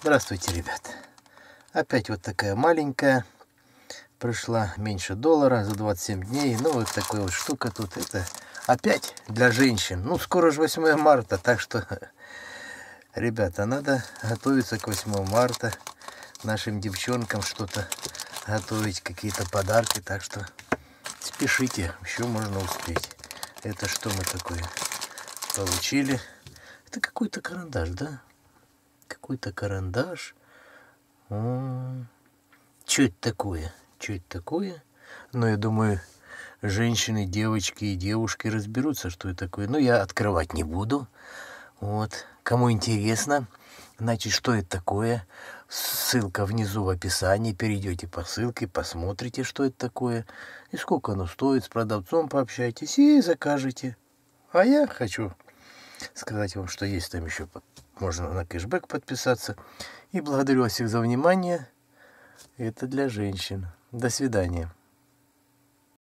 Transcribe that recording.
Здравствуйте, ребят. Опять вот такая маленькая. Пришла меньше доллара за 27 дней. Ну, вот такая вот штука тут. Это опять для женщин. Ну, скоро же 8 марта, так что, ребята, надо готовиться к 8 марта. Нашим девчонкам что-то готовить, какие-то подарки. Так что спешите, еще можно успеть. Это что мы такое получили? Это какой-то карандаш, да? какой-то карандаш. Что это такое? Что это такое? Но ну, я думаю, женщины, девочки и девушки разберутся, что это такое. Но ну, я открывать не буду. Вот. Кому интересно, значит, что это такое, ссылка внизу в описании, перейдете по ссылке, посмотрите, что это такое, и сколько оно стоит, с продавцом пообщайтесь и закажете. А я хочу сказать вам, что есть там еще, можно на кэшбэк подписаться. И благодарю вас всех за внимание. Это для женщин. До свидания.